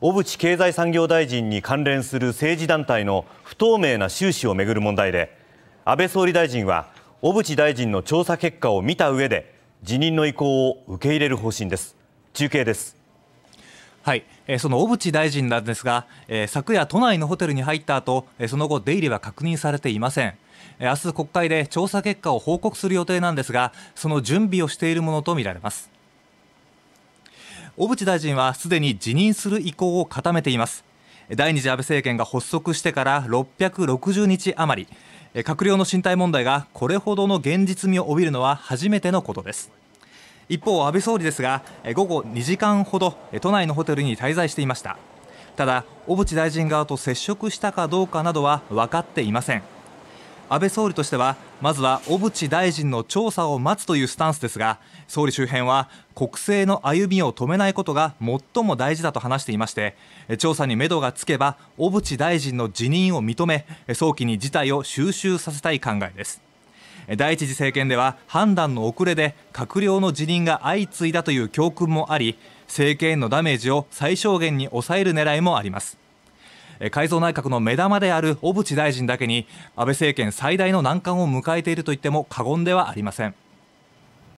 小渕経済産業大臣に関連する政治団体の不透明な収支をめぐる問題で安倍総理大臣は小渕大臣の調査結果を見た上で辞任の意向を受け入れる方針です中継ですはい、えその小渕大臣なんですが、え昨夜都内のホテルに入った後、えその後出入りは確認されていません明日国会で調査結果を報告する予定なんですがその準備をしているものとみられます小渕大臣はすでに辞任する意向を固めています第二次安倍政権が発足してから660日余り閣僚の進退問題がこれほどの現実味を帯びるのは初めてのことです一方安倍総理ですが午後2時間ほど都内のホテルに滞在していましたただ小渕大臣側と接触したかどうかなどは分かっていません安倍総理としてはまずは小渕大臣の調査を待つというスタンスですが総理周辺は国政の歩みを止めないことが最も大事だと話していまして調査にめどがつけば小渕大臣の辞任を認め早期に事態を収拾させたい考えです第一次政権では判断の遅れで閣僚の辞任が相次いだという教訓もあり政権へのダメージを最小限に抑える狙いもあります改造内閣の目玉である小渕大臣だけに安倍政権最大の難関を迎えていると言っても過言ではありません。